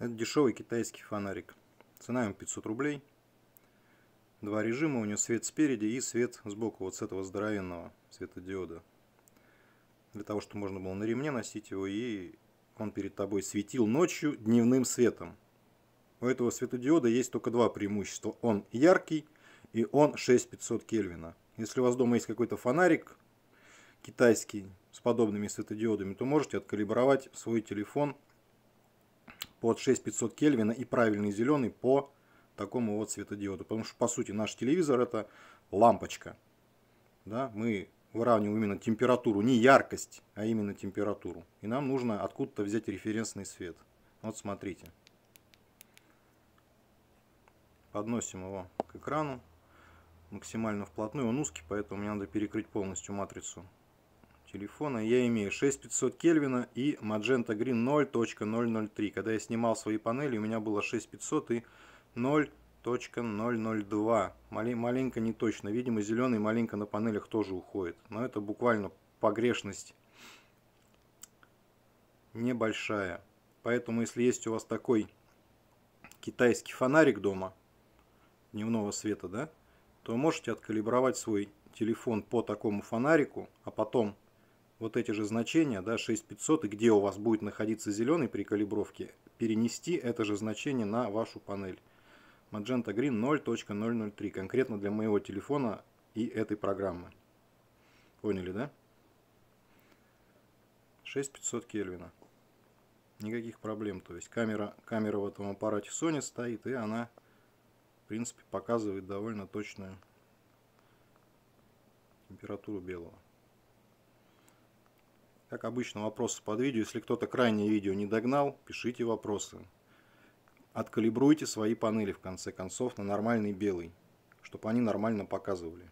Это дешевый китайский фонарик. Цена ему 500 рублей. Два режима, у него свет спереди и свет сбоку, вот с этого здоровенного светодиода. Для того, чтобы можно было на ремне носить его, и он перед тобой светил ночью дневным светом. У этого светодиода есть только два преимущества. Он яркий и он 6500 Кельвина. Если у вас дома есть какой-то фонарик китайский с подобными светодиодами, то можете откалибровать свой телефон – под 6500 Кельвина и правильный зеленый по такому вот светодиоду. Потому что, по сути, наш телевизор это лампочка. Да, мы выравниваем именно температуру, не яркость, а именно температуру. И нам нужно откуда-то взять референсный свет. Вот смотрите. Подносим его к экрану максимально вплотную. Он узкий, поэтому мне надо перекрыть полностью матрицу телефона я имею 6500 Кельвина и Magenta Green 0.003. Когда я снимал свои панели, у меня было 6500 и 0.002. Малень, маленько не точно. Видимо, зеленый маленько на панелях тоже уходит. Но это буквально погрешность небольшая. Поэтому, если есть у вас такой китайский фонарик дома, дневного света, да, то можете откалибровать свой телефон по такому фонарику, а потом вот эти же значения, да, 6500, и где у вас будет находиться зеленый при калибровке, перенести это же значение на вашу панель. Magenta Green 0.003, конкретно для моего телефона и этой программы. Поняли, да? 6500 Кельвина. Никаких проблем. То есть камера, камера в этом аппарате Sony стоит, и она, в принципе, показывает довольно точную температуру белого. Как обычно, вопросы под видео. Если кто-то крайнее видео не догнал, пишите вопросы. Откалибруйте свои панели, в конце концов, на нормальный белый, чтобы они нормально показывали.